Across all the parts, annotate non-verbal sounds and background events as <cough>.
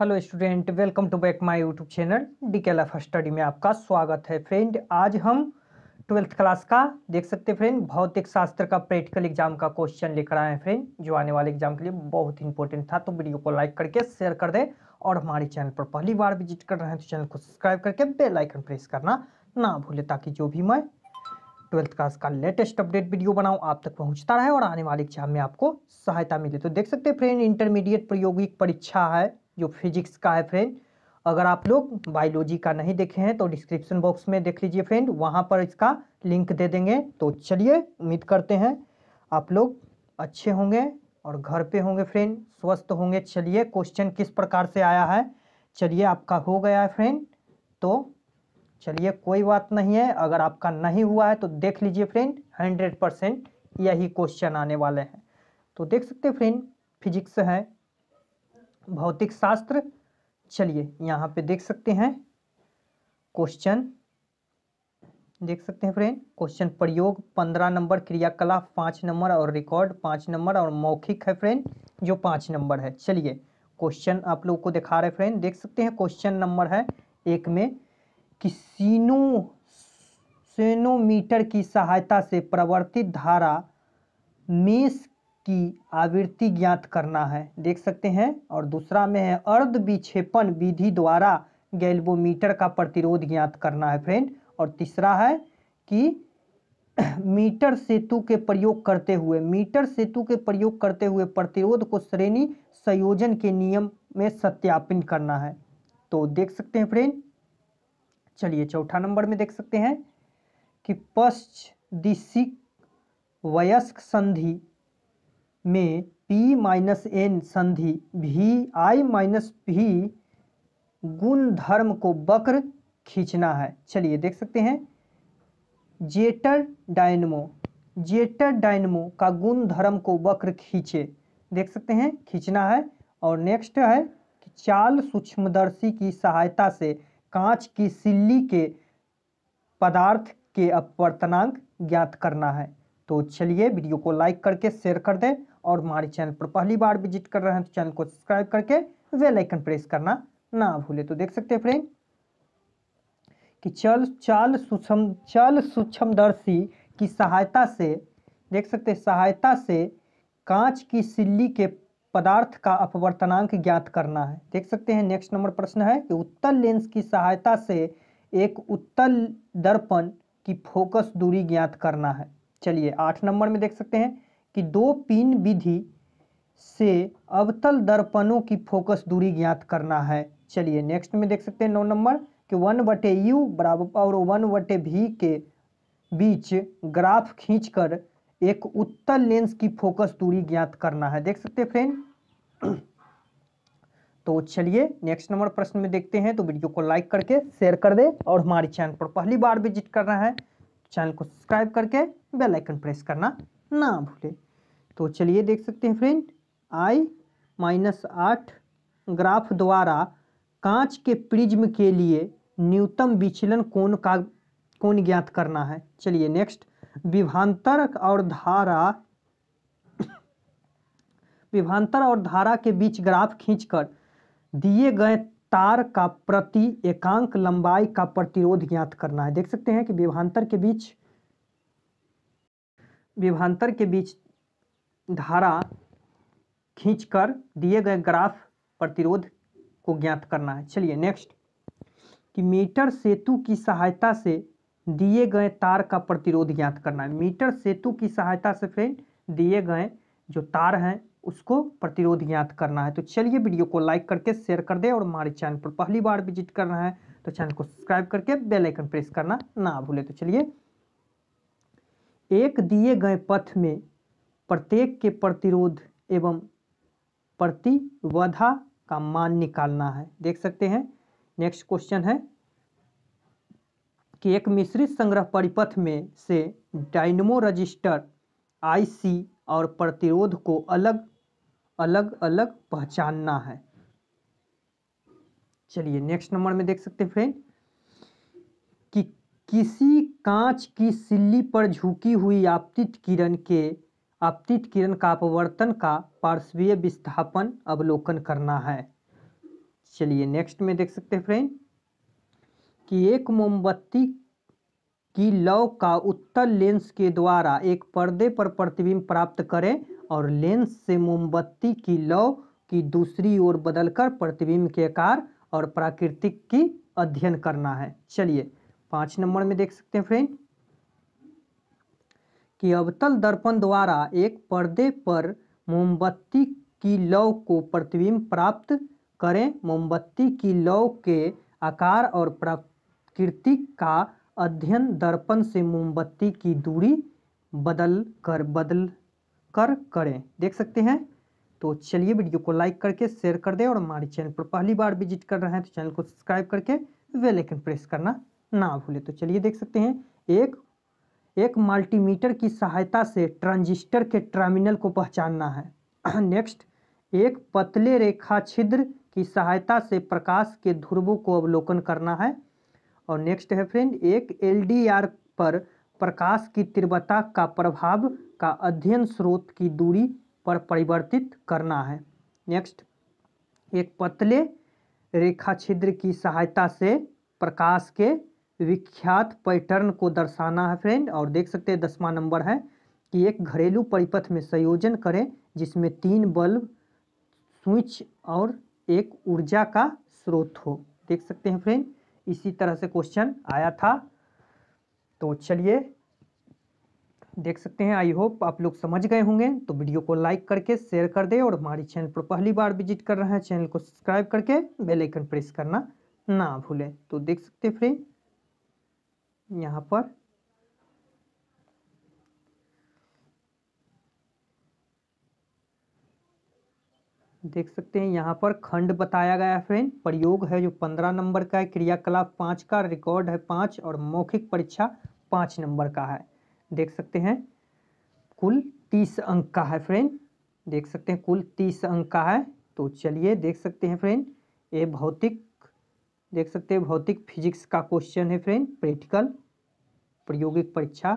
hello student welcome to back my YouTube channel D K study में आपका स्वागत है फ्रेंड आज हम ट्वेल्थ क्लास का देख सकते हैं फ्रेंड भौतिक शास्त्र का प्रैक्टिकल एग्जाम का क्वेश्चन लेकर आए हैं फ्रेंड जो आने वाले एग्जाम के लिए बहुत इंपॉर्टेंट था तो वीडियो को लाइक करके शेयर कर दें और हमारे चैनल पर पहली बार विजिट कर रहे हैं तो चैनल को सब्सक्राइब करके बेलाइकन प्रेस करना ना भूलें ताकि जो भी मैं ट्वेल्थ क्लास का लेटेस्ट अपडेट वीडियो बनाऊं आप तक पहुंचता रहे और आने वाले एग्जाम में आपको सहायता मिले तो देख सकते हैं फ्रेंड इंटरमीडिएट प्रयोगिक परीक्षा है जो फिजिक्स का है फ्रेंड अगर आप लोग बायोलॉजी का नहीं देखे हैं तो डिस्क्रिप्शन बॉक्स में देख लीजिए फ्रेंड वहाँ पर इसका लिंक दे देंगे तो चलिए उम्मीद करते हैं आप लोग अच्छे होंगे और घर पे होंगे फ्रेंड स्वस्थ होंगे चलिए क्वेश्चन किस प्रकार से आया है चलिए आपका हो गया है फ्रेंड तो चलिए कोई बात नहीं है अगर आपका नहीं हुआ है तो देख लीजिए फ्रेंड हंड्रेड परसेंट यही क्वेश्चन आने वाले हैं तो देख सकते फ्रेंड फिजिक्स है भौतिक शास्त्र चलिए यहाँ पे देख सकते हैं क्वेश्चन देख सकते हैं फ्रेंड क्वेश्चन प्रयोग पंद्रह नंबर क्रियाकलाप पाँच नंबर और रिकॉर्ड पाँच नंबर और मौखिक है फ्रेंड जो पाँच नंबर है चलिए क्वेश्चन आप लोगों को दिखा रहे फ्रेंड देख सकते हैं क्वेश्चन नंबर है एक में कि सीनो सेनोमीटर की सहायता से प्रवर्तित धारा मेष की आवृत्ति ज्ञात करना है देख सकते हैं और दूसरा में है अर्ध विक्षेपण विधि द्वारा गैल्वोमीटर का प्रतिरोध ज्ञात करना है फ्रेंड और तीसरा है कि <clears throat> मीटर सेतु के प्रयोग करते हुए मीटर सेतु के प्रयोग करते हुए प्रतिरोध को श्रेणी संयोजन के नियम में सत्यापन करना है तो देख सकते हैं फ्रेंड चलिए चौथा नंबर में देख सकते हैं कि पश्च दिशिक वयस्क संधि में पी माइनस एन संधि भी आई माइनस भी गुण धर्म को वक्र खींचना है चलिए देख सकते हैं जेटर डायनमो जेटर डायनमो का गुण धर्म को वक्र खींचे देख सकते हैं खींचना है और नेक्स्ट है कि चाल सूक्ष्मदर्शी की सहायता से कांच की सिल्ली के पदार्थ के अपवर्तनांक ज्ञात करना है तो चलिए वीडियो को लाइक करके शेयर कर दें और हमारे चैनल पर पहली बार विजिट कर रहे हैं तो चैनल को सब्सक्राइब करके वेल आइकन प्रेस करना ना भूले तो देख सकते हैं फ्रेंड कि चल चाल सूक्ष्म चल सूक्ष्मदर्शी की सहायता से देख सकते हैं सहायता से कांच की सिल्ली के पदार्थ का अपवर्तनांक ज्ञात करना है देख सकते हैं नेक्स्ट नंबर प्रश्न है कि उत्तल लेंस की सहायता से एक उत्तल दर्पण की फोकस दूरी ज्ञात करना है चलिए आठ नंबर में देख सकते हैं कि दो पिन विधि से अवतल दर्पणों की फोकस दूरी ज्ञात करना है चलिए नेक्स्ट में देख सकते हैं नौ नंबर कि वन बटे यू बराबर और वन बटे भी के बीच ग्राफ खींचकर एक उत्तल लेंस की फोकस दूरी ज्ञात करना है देख सकते हैं फ्रेंड तो चलिए नेक्स्ट नंबर प्रश्न में देखते हैं तो वीडियो को लाइक करके शेयर कर दे और हमारे चैनल पर पहली बार विजिट करना है चैनल को सब्सक्राइब करके बेल आइकन प्रेस करना ना भूलें तो चलिए देख सकते हैं फ्रेंड आई माइनस आठ ग्राफ द्वारा कांच के प्रिज्म के लिए न्यूनतम विचलन कोण का कोण ज्ञात करना है चलिए नेक्स्ट विभांतर और धारा विभांतर और धारा के बीच ग्राफ खींचकर दिए गए तार का प्रति एकांक लंबाई का प्रतिरोध ज्ञात करना है देख सकते हैं कि विभांतर के बीच विभांतर के बीच धारा खींचकर दिए गए ग्राफ प्रतिरोध को ज्ञात करना है चलिए नेक्स्ट कि मीटर सेतु की सहायता से दिए गए तार का प्रतिरोध ज्ञात करना है मीटर सेतु की सहायता से फ्रेंड दिए गए जो तार हैं उसको प्रतिरोध ज्ञात करना है तो चलिए वीडियो को लाइक करके शेयर कर दें और हमारे चैनल पर पहली बार विजिट करना है तो चैनल को सब्सक्राइब करके बेल आइकन प्रेस करना ना भूले तो चलिए एक दिए गए पथ में प्रत्येक के प्रतिरोध एवं प्रतिवधा का मान निकालना है देख सकते हैं नेक्स्ट क्वेश्चन है कि एक मिश्रित संग्रह परिपथ में से डायनमो रजिस्टर आईसी और प्रतिरोध को अलग अलग अलग पहचानना है चलिए नेक्स्ट नंबर में देख सकते हैं फ्रेंड कि किसी कांच की सिल्ली पर झुकी हुई आपतित किरण के अपतित किरण का अपवर्तन का पार्श्वीय विस्थापन अवलोकन करना है चलिए नेक्स्ट में देख सकते हैं फ्रेंड कि एक मोमबत्ती की लौ का उत्तर लेंस के द्वारा एक पर्दे पर प्रतिबिंब प्राप्त करें और लेंस से मोमबत्ती की लौ की दूसरी ओर बदलकर प्रतिबिंब के आकार और प्राकृतिक की अध्ययन करना है चलिए पाँच नंबर में देख सकते हैं फ्रेंड कि अवतल दर्पण द्वारा एक पर्दे पर मोमबत्ती की लौ को प्रतिबिंब प्राप्त करें मोमबत्ती की लौ के आकार और प्रकृति का अध्ययन दर्पण से मोमबत्ती की दूरी बदल कर बदल कर करें देख सकते हैं तो चलिए वीडियो को लाइक करके शेयर कर दें और हमारे चैनल पर पहली बार विजिट कर रहे हैं तो चैनल को सब्सक्राइब करके वेल आइकन प्रेस करना ना भूलें तो चलिए देख सकते हैं एक एक मल्टीमीटर की सहायता से ट्रांजिस्टर के टर्मिनल को पहचानना है <clears throat> नेक्स्ट एक पतले रेखा छिद्र की सहायता से प्रकाश के ध्रुवों को अवलोकन करना है और नेक्स्ट है फ्रेंड एक एलडीआर पर प्रकाश की तीव्रता का प्रभाव का अध्ययन स्रोत की दूरी पर परिवर्तित करना है नेक्स्ट एक पतले रेखा छिद्र की सहायता से प्रकाश के विख्यात पैटर्न को दर्शाना है फ्रेंड और देख सकते हैं दसवां नंबर है कि एक घरेलू परिपथ में संयोजन करें जिसमें तीन बल्ब स्विच और एक ऊर्जा का स्रोत हो देख सकते हैं फ्रेंड इसी तरह से क्वेश्चन आया था तो चलिए देख सकते हैं आई होप आप लोग समझ गए होंगे तो वीडियो को लाइक करके शेयर कर दें और हमारे चैनल पर पहली बार विजिट कर रहे हैं चैनल को सब्सक्राइब करके बेल आइकन प्रेस करना ना भूलें तो देख सकते हैं फ्रेंड यहाँ पर देख सकते हैं यहाँ पर खंड बताया गया है फ्रेंड प्रयोग है जो पंद्रह नंबर का है क्रियाकलाप पाँच का रिकॉर्ड है पाँच और मौखिक परीक्षा पाँच नंबर का है देख सकते हैं कुल तीस अंक का है फ्रेंड देख सकते हैं कुल तीस अंक का है तो चलिए देख सकते हैं फ्रेंड ये भौतिक देख सकते हैं भौतिक फिजिक्स का क्वेश्चन है फ्रेंड प्रैक्टिकल प्रायोगिक परीक्षा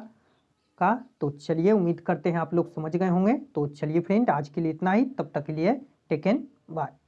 का तो चलिए उम्मीद करते हैं आप लोग समझ गए होंगे तो चलिए फ्रेंड आज के लिए इतना ही तब तक के लिए टेक एन बाय